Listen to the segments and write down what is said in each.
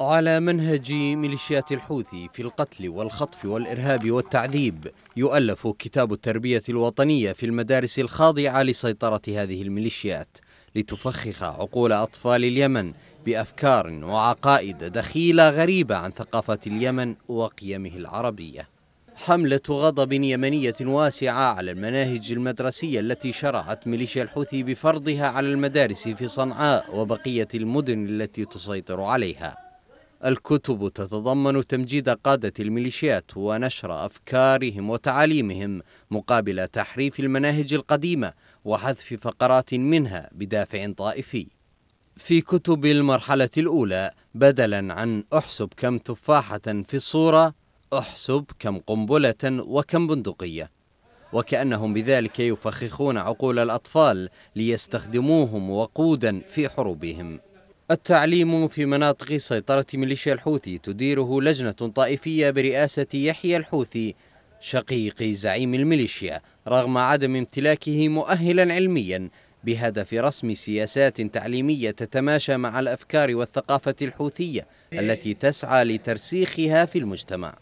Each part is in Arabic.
على منهج ميليشيات الحوثي في القتل والخطف والإرهاب والتعذيب يؤلف كتاب التربية الوطنية في المدارس الخاضعة لسيطرة هذه الميليشيات لتفخخ عقول أطفال اليمن بأفكار وعقائد دخيلة غريبة عن ثقافة اليمن وقيمه العربية حملة غضب يمنية واسعة على المناهج المدرسية التي شرعت ميليشيا الحوثي بفرضها على المدارس في صنعاء وبقية المدن التي تسيطر عليها الكتب تتضمن تمجيد قادة الميليشيات ونشر أفكارهم وتعاليمهم مقابل تحريف المناهج القديمة وحذف فقرات منها بدافع طائفي. في كتب المرحلة الأولى بدلا عن أحسب كم تفاحة في الصورة أحسب كم قنبلة وكم بندقية. وكأنهم بذلك يفخخون عقول الأطفال ليستخدموهم وقودا في حروبهم. التعليم في مناطق سيطرة ميليشيا الحوثي تديره لجنة طائفية برئاسة يحيى الحوثي شقيق زعيم الميليشيا رغم عدم امتلاكه مؤهلا علميا بهدف رسم سياسات تعليمية تتماشى مع الأفكار والثقافة الحوثية التي تسعى لترسيخها في المجتمع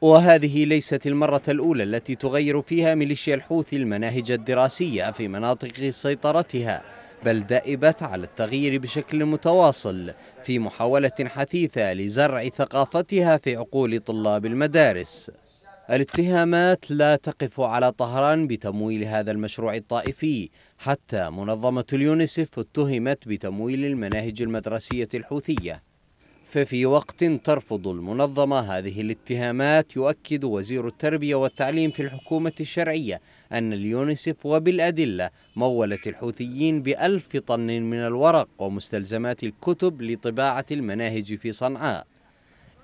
وهذه ليست المرة الأولى التي تغير فيها ميليشيا الحوثي المناهج الدراسية في مناطق سيطرتها بل دأبت على التغيير بشكل متواصل في محاولة حثيثة لزرع ثقافتها في عقول طلاب المدارس الاتهامات لا تقف على طهران بتمويل هذا المشروع الطائفي حتى منظمة اليونيسف اتهمت بتمويل المناهج المدرسية الحوثية ففي وقت ترفض المنظمة هذه الاتهامات يؤكد وزير التربية والتعليم في الحكومة الشرعية أن اليونسف وبالأدلة مولت الحوثيين بألف طن من الورق ومستلزمات الكتب لطباعة المناهج في صنعاء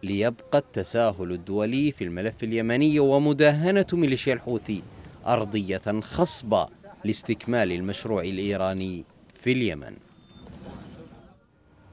ليبقى التساهل الدولي في الملف اليمني ومداهنة ميليشيا الحوثي أرضية خصبة لاستكمال المشروع الإيراني في اليمن